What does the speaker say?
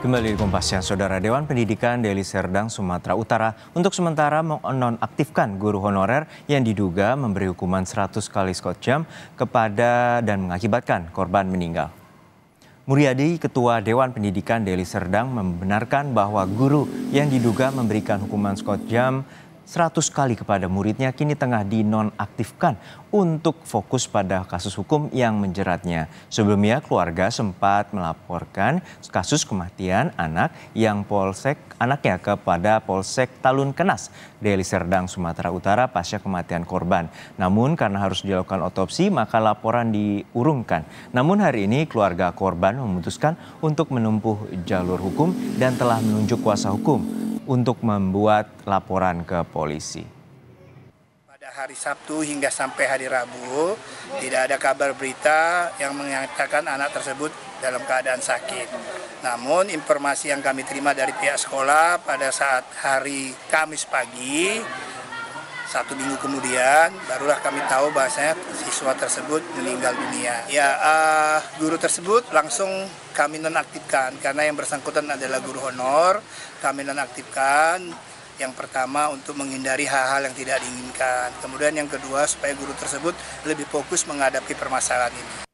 Kembali di Kompas Saudara Dewan Pendidikan Deli Serdang, Sumatera Utara untuk sementara menonaktifkan guru honorer yang diduga memberi hukuman 100 kali skot jam kepada dan mengakibatkan korban meninggal. Muryadi, Ketua Dewan Pendidikan Deli Serdang membenarkan bahwa guru yang diduga memberikan hukuman skot jam 100 kali kepada muridnya kini tengah dinonaktifkan untuk fokus pada kasus hukum yang menjeratnya. Sebelumnya keluarga sempat melaporkan kasus kematian anak yang polsek anaknya kepada Polsek Talun Kenas, Deli Serdang, Sumatera Utara pasca kematian korban. Namun karena harus dilakukan otopsi maka laporan diurungkan. Namun hari ini keluarga korban memutuskan untuk menempuh jalur hukum dan telah menunjuk kuasa hukum untuk membuat laporan ke polisi. Pada hari Sabtu hingga sampai hari Rabu, tidak ada kabar berita yang mengatakan anak tersebut dalam keadaan sakit. Namun informasi yang kami terima dari pihak sekolah pada saat hari Kamis pagi satu minggu kemudian barulah kami tahu bahasanya siswa tersebut meninggal dunia. Ya, uh, guru tersebut langsung kami nonaktifkan karena yang bersangkutan adalah guru honor. Kami nonaktifkan yang pertama untuk menghindari hal-hal yang tidak diinginkan. Kemudian yang kedua supaya guru tersebut lebih fokus menghadapi permasalahan ini.